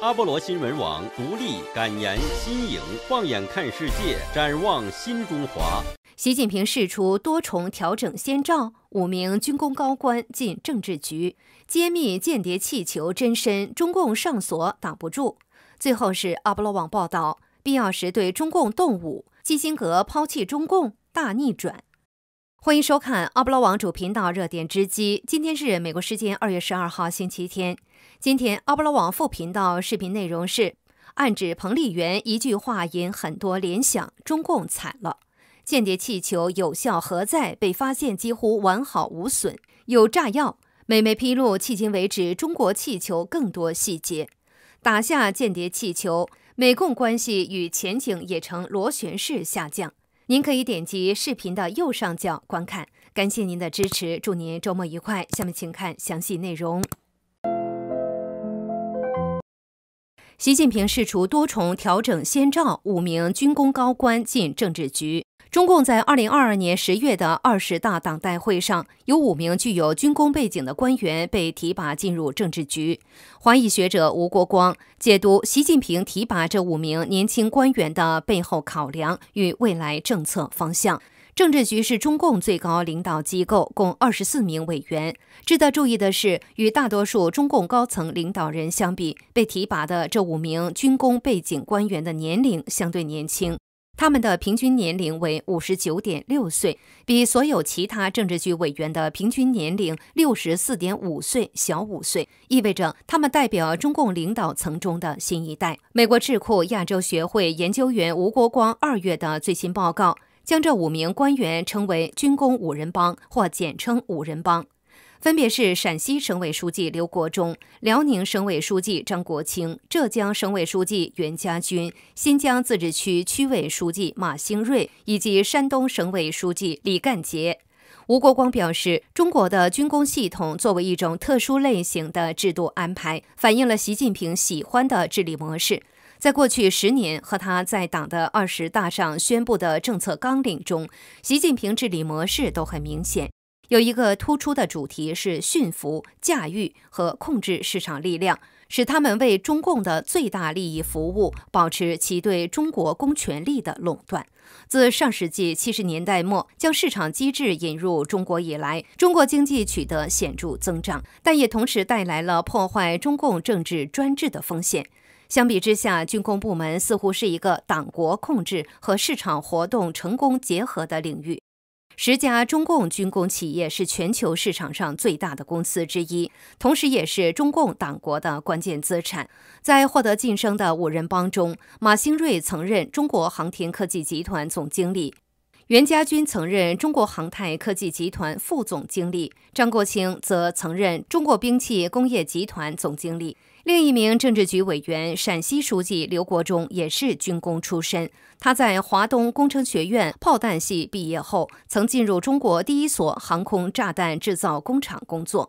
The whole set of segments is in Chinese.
阿波罗新闻网独立敢言新颖，放眼看世界，展望新中华。习近平释出多重调整先兆，五名军工高官进政治局，揭秘间谍气球真身。中共上锁挡不住。最后是阿波罗网报道：必要时对中共动武。基辛格抛弃中共大逆转。欢迎收看阿波罗网主频道热点之机。今天是美国时间二月十二号星期天。今天奥布拉网副频道视频内容是暗指彭丽媛一句话引很多联想，中共惨了。间谍气球有效何在？被发现几乎完好无损，有炸药。美媒披露，迄今为止中国气球更多细节。打下间谍气球，美共关系与前景也呈螺旋式下降。您可以点击视频的右上角观看。感谢您的支持，祝您周末愉快。下面请看详细内容。习近平释出多重调整先兆，五名军工高官进政治局。中共在二零二二年十月的二十大党代会上，有五名具有军工背景的官员被提拔进入政治局。华裔学者吴国光解读习近平提拔这五名年轻官员的背后考量与未来政策方向。政治局是中共最高领导机构，共二十四名委员。值得注意的是，与大多数中共高层领导人相比，被提拔的这五名军工背景官员的年龄相对年轻，他们的平均年龄为五十九点六岁，比所有其他政治局委员的平均年龄六十四点五岁小五岁，意味着他们代表中共领导层中的新一代。美国智库亚洲学会研究员吴国光二月的最新报告。将这五名官员称为“军工五人帮”或简称“五人帮”，分别是陕西省委书记刘国中、辽宁省委书记张国清、浙江省委书记袁家军、新疆自治区区委书记马兴瑞以及山东省委书记李干杰。吴国光表示，中国的军工系统作为一种特殊类型的制度安排，反映了习近平喜欢的治理模式。在过去十年和他在党的二十大上宣布的政策纲领中，习近平治理模式都很明显。有一个突出的主题是驯服、驾驭和控制市场力量，使他们为中共的最大利益服务，保持其对中国公权力的垄断。自上世纪七十年代末将市场机制引入中国以来，中国经济取得显著增长，但也同时带来了破坏中共政治专制的风险。相比之下，军工部门似乎是一个党国控制和市场活动成功结合的领域。十家中共军工企业是全球市场上最大的公司之一，同时也是中共党国的关键资产。在获得晋升的五人帮中，马兴瑞曾任中国航天科技集团总经理。袁家军曾任中国航太科技集团副总经理，张国清则曾任中国兵器工业集团总经理。另一名政治局委员、陕西书记刘国中也是军工出身。他在华东工程学院炮弹系毕业后，曾进入中国第一所航空炸弹制造工厂工作。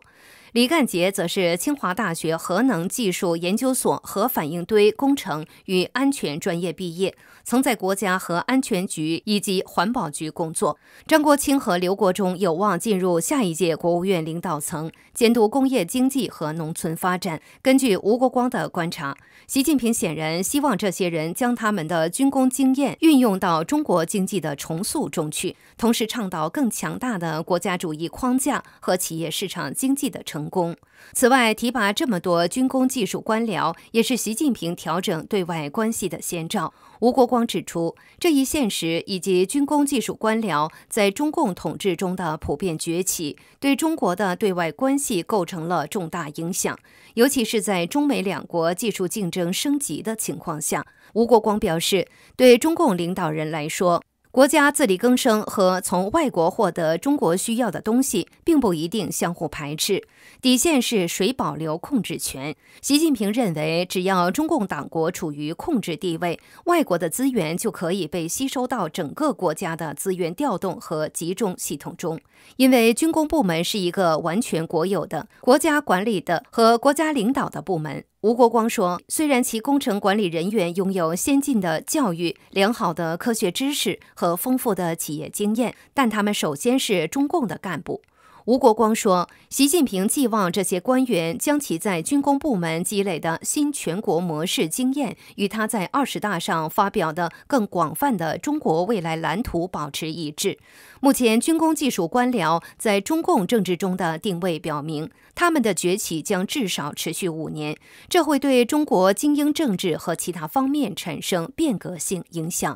李干杰则是清华大学核能技术研究所核反应堆工程与安全专业毕业，曾在国家核安全局以及环保局工作。张国清和刘国忠有望进入下一届国务院领导层，监督工业经济和农村发展。根据吴国光的观察，习近平显然希望这些人将他们的军工经验运用到中国经济的重塑中去，同时倡导更强大的国家主义框架和企业市场经济的成。成功。此外，提拔这么多军工技术官僚，也是习近平调整对外关系的先兆。吴国光指出，这一现实以及军工技术官僚在中共统治中的普遍崛起，对中国的对外关系构成了重大影响，尤其是在中美两国技术竞争升级的情况下。吴国光表示，对中共领导人来说，国家自力更生和从外国获得中国需要的东西，并不一定相互排斥。底线是谁保留控制权。习近平认为，只要中共党国处于控制地位，外国的资源就可以被吸收到整个国家的资源调动和集中系统中，因为军工部门是一个完全国有的、国家管理的和国家领导的部门。吴国光说：“虽然其工程管理人员拥有先进的教育、良好的科学知识和丰富的企业经验，但他们首先是中共的干部。”吴国光说：“习近平寄望这些官员将其在军工部门积累的新全国模式经验，与他在二十大上发表的更广泛的中国未来蓝图保持一致。目前，军工技术官僚在中共政治中的定位表明，他们的崛起将至少持续五年，这会对中国精英政治和其他方面产生变革性影响。”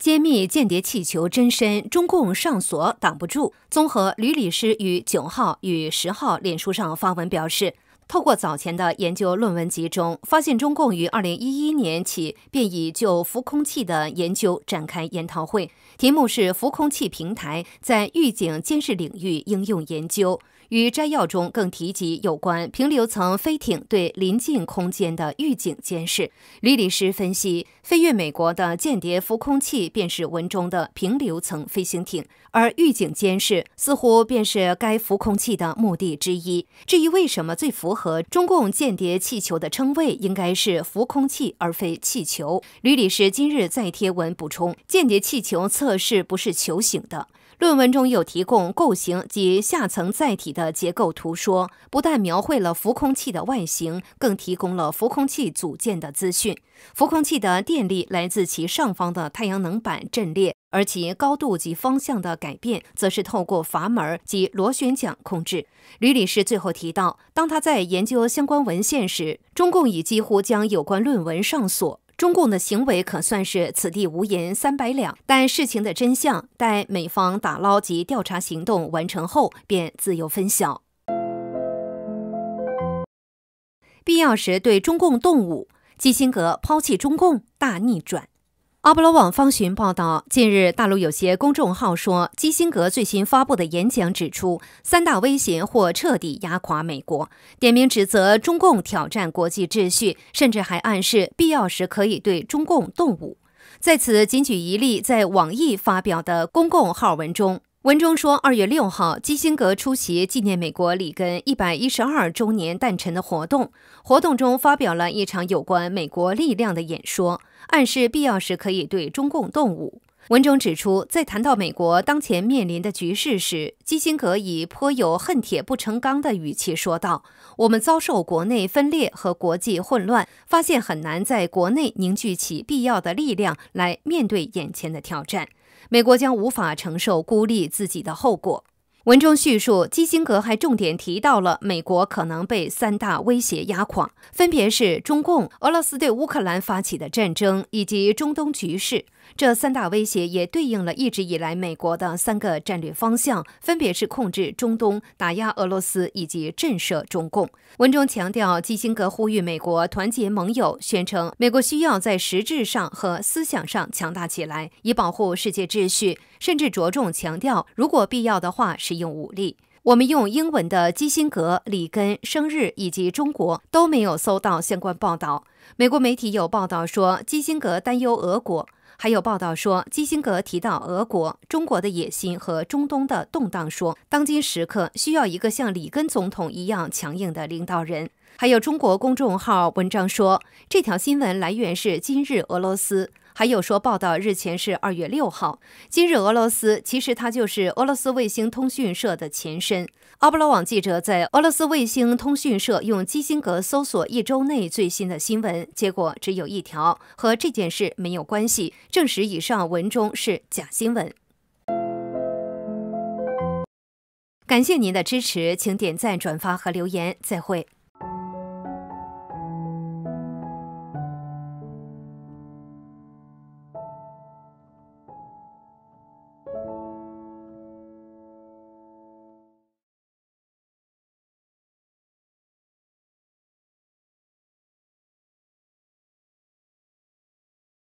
揭秘间谍气球真身，中共上锁挡不住。综合吕礼师与九号与十号脸书上发文表示，透过早前的研究论文集中，发现中共于二零一一年起便已就浮空气的研究展开研讨会，题目是“浮空气平台在预警监视领域应用研究”。与摘要中更提及有关平流层飞艇对临近空间的预警监视。吕理师分析，飞越美国的间谍浮空器便是文中的平流层飞行艇，而预警监视似乎便是该浮空器的目的之一。至于为什么最符合中共间谍气球的称谓应该是浮空器而非气球，吕理师今日在贴文补充：间谍气球测试不是球形的。论文中有提供构型及下层载体的结构图，说不但描绘了浮空器的外形，更提供了浮空器组件的资讯。浮空器的电力来自其上方的太阳能板阵列，而其高度及方向的改变，则是透过阀门及螺旋桨控制。吕女士最后提到，当她在研究相关文献时，中共已几乎将有关论文上锁。中共的行为可算是此地无银三百两，但事情的真相待美方打捞及调查行动完成后便自由分晓。必要时对中共动武，基辛格抛弃中共大逆转。阿波罗网方寻报道，近日大陆有些公众号说，基辛格最新发布的演讲指出，三大威胁或彻底压垮美国，点名指责中共挑战国际秩序，甚至还暗示必要时可以对中共动武。在此，仅举一例，在网易发表的公共号文中。文中说，二月六号，基辛格出席纪念美国里根一百一十二周年诞辰的活动，活动中发表了一场有关美国力量的演说，暗示必要时可以对中共动武。文中指出，在谈到美国当前面临的局势时，基辛格以颇有恨铁不成钢的语气说道：“我们遭受国内分裂和国际混乱，发现很难在国内凝聚起必要的力量来面对眼前的挑战。”美国将无法承受孤立自己的后果。文中叙述，基辛格还重点提到了美国可能被三大威胁压垮，分别是中共、俄罗斯对乌克兰发起的战争以及中东局势。这三大威胁也对应了一直以来美国的三个战略方向，分别是控制中东、打压俄罗斯以及震慑中共。文中强调，基辛格呼吁美国团结盟友，宣称美国需要在实质上和思想上强大起来，以保护世界秩序，甚至着重强调，如果必要的话，使用武力。我们用英文的基辛格、里根生日以及中国都没有搜到相关报道。美国媒体有报道说，基辛格担忧俄国。还有报道说，基辛格提到俄国、中国的野心和中东的动荡，说当今时刻需要一个像里根总统一样强硬的领导人。还有中国公众号文章说，这条新闻来源是《今日俄罗斯》。还有说报道日前是二月六号，今日俄罗斯其实它就是俄罗斯卫星通讯社的前身。阿布罗网记者在俄罗斯卫星通讯社用“基辛格”搜索一周内最新的新闻，结果只有一条，和这件事没有关系，证实以上文中是假新闻。感谢您的支持，请点赞、转发和留言。再会。